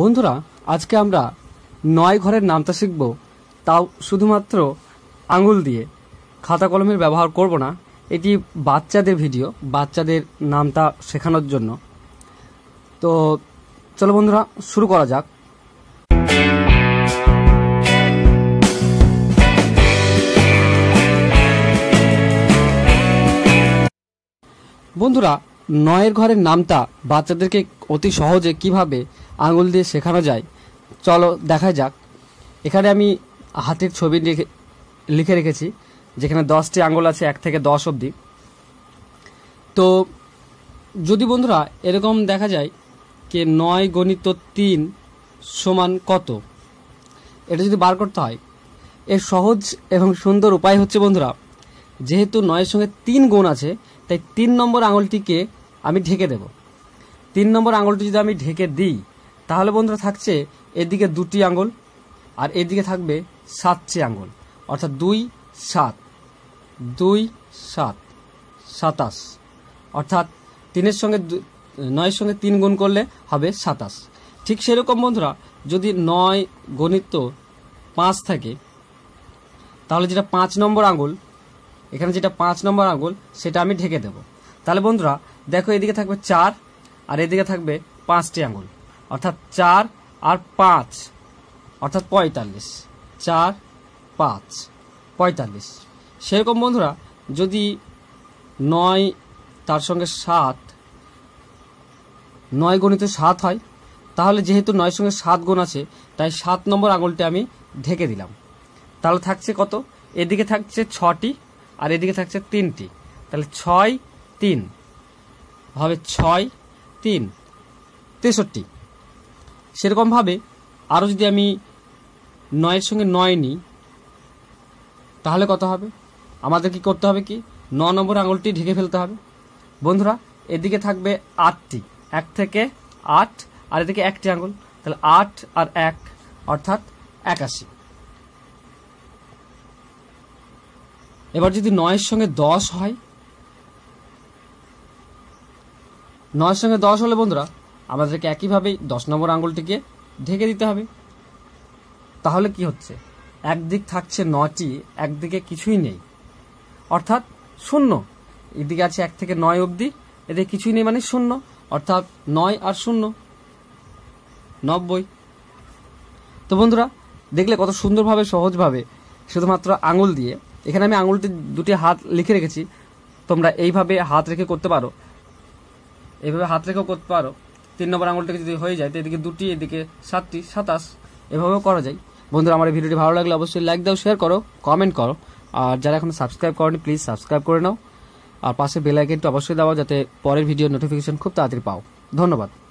বন্ধুরা আজকে আমরা নয় ঘরের নামটা শিখব তাও শুধুমাত্র আঙুল দিয়ে খাতা কলমের ব্যবহার করব না এটি বাচ্চাদের ভিডিও বাচ্চাদের নামটা শেখানোর জন্য তো চলো বন্ধুরা শুরু করা যাক বন্ধুরা নয়ের ঘরের নামটা বাচ্চাদেরকে অতি সহজে কিভাবে আঙুল দিয়ে শেখানো যায় চলো দেখা যাক এখানে আমি হাতের ছবি লিখে লিখে রেখেছি যেখানে দশটি আঙুল আছে এক থেকে দশ অবধি তো যদি বন্ধুরা এরকম দেখা যায় কে নয় গণিত তিন সমান কত এটা যদি বার করতে হয় এর সহজ এবং সুন্দর উপায় হচ্ছে বন্ধুরা যেহেতু নয়ের সঙ্গে তিন গুণ আছে তাই তিন নম্বর আঙুলটিকে আমি ঢেকে দেব তিন নম্বর আঙুলটি যদি আমি ঢেকে দিই তাহলে বন্ধুরা থাকছে এদিকে দুটি আঙ্গুল আর এদিকে থাকবে সাতটি আঙ্গুল অর্থাৎ দুই সাত দুই সাত সাতাশ অর্থাৎ তিনের সঙ্গে নয়ের সঙ্গে তিন গুণ করলে হবে সাতাশ ঠিক সেরকম বন্ধুরা যদি নয় গণিত পাঁচ থাকে তাহলে যেটা পাঁচ নম্বর আঙুল এখানে যেটা পাঁচ নম্বর আঙুল সেটা আমি ঢেকে দেব তাহলে বন্ধুরা দেখো এদিকে থাকবে চার আর এদিকে থাকবে পাঁচটি আঙুল অর্থাৎ চার আর পাঁচ অর্থাৎ পঁয়তাল্লিশ চার পাঁচ পঁয়তাল্লিশ সেরকম বন্ধুরা যদি নয় তার সঙ্গে সাত নয় গণিত সাত হয় তাহলে যেহেতু নয় সঙ্গে সাত গুণ আছে তাই সাত নম্বর আঙুলটি আমি ঢেকে দিলাম তাহলে থাকছে কত এদিকে থাকছে ছটি আর এদিকে থাকছে তিনটি তাহলে ছয় তিন হবে ছয় তিন তেষট্টি সেরকমভাবে আরও যদি আমি নয়ের সঙ্গে নয় নিই তাহলে কত হবে আমাদের কি করতে হবে কি ন নম্বর আঙুলটি ঢেকে ফেলতে হবে বন্ধুরা এদিকে থাকবে আটটি এক থেকে আট আর এদিকে একটি আঙুল তাহলে আট আর এক অর্থাৎ একাশি এবার যদি নয়ের সঙ্গে দশ হয় নয়ের সঙ্গে দশ হলে বন্ধুরা আমাদেরকে একইভাবেই দশ নম্বর আঙুলটিকে ঢেকে দিতে হবে তাহলে কি হচ্ছে একদিক থাকছে নটি একদিকে কিছুই নেই অর্থাৎ শূন্য এদিকে আছে এক থেকে নয় অবধি এদিকে কিছুই নেই মানে শূন্য অর্থাৎ নয় আর শূন্য নব্বই তো বন্ধুরা দেখলে কত সুন্দরভাবে সহজভাবে শুধুমাত্র আঙুল দিয়ে এখানে আমি আঙুলটি দুটি হাত লিখে রেখেছি তোমরা এইভাবে হাত রেখে করতে পারো এইভাবে হাত রেখেও করতে পারো তিন নম্বর আঙুলটা যদি হয়ে যায় তো এদিকে দুটি এদিকে সাতটি সাতাশ এভাবেও করা যায় বন্ধুরা আমার এই ভিডিওটি ভালো লাগলে অবশ্যই লাইক দাও শেয়ার করো কমেন্ট করো আর যারা এখন সাবস্ক্রাইব করেনি প্লিজ সাবস্ক্রাইব করে নাও আর পাশে বেল আইকনটি অবশ্যই দেওয়া যাতে পরের ভিডিও নোটিফিকেশন খুব তাড়াতাড়ি পাও ধন্যবাদ